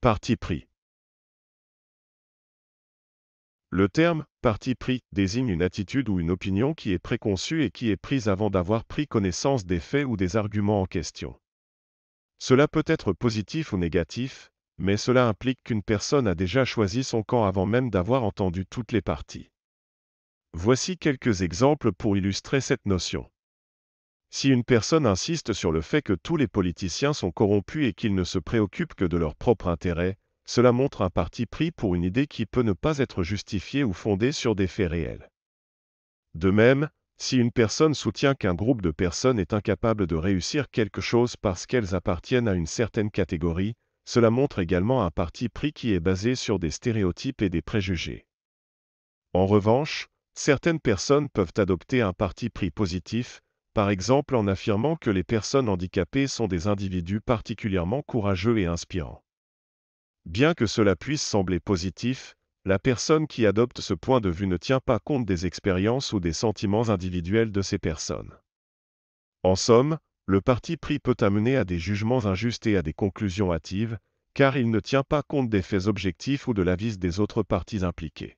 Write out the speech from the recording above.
Parti pris. Le terme parti pris désigne une attitude ou une opinion qui est préconçue et qui est prise avant d'avoir pris connaissance des faits ou des arguments en question. Cela peut être positif ou négatif, mais cela implique qu'une personne a déjà choisi son camp avant même d'avoir entendu toutes les parties. Voici quelques exemples pour illustrer cette notion. Si une personne insiste sur le fait que tous les politiciens sont corrompus et qu'ils ne se préoccupent que de leur propre intérêt, cela montre un parti pris pour une idée qui peut ne pas être justifiée ou fondée sur des faits réels. De même, si une personne soutient qu'un groupe de personnes est incapable de réussir quelque chose parce qu'elles appartiennent à une certaine catégorie, cela montre également un parti pris qui est basé sur des stéréotypes et des préjugés. En revanche, certaines personnes peuvent adopter un parti pris positif, par exemple en affirmant que les personnes handicapées sont des individus particulièrement courageux et inspirants. Bien que cela puisse sembler positif, la personne qui adopte ce point de vue ne tient pas compte des expériences ou des sentiments individuels de ces personnes. En somme, le parti pris peut amener à des jugements injustes et à des conclusions hâtives, car il ne tient pas compte des faits objectifs ou de l'avis des autres parties impliquées.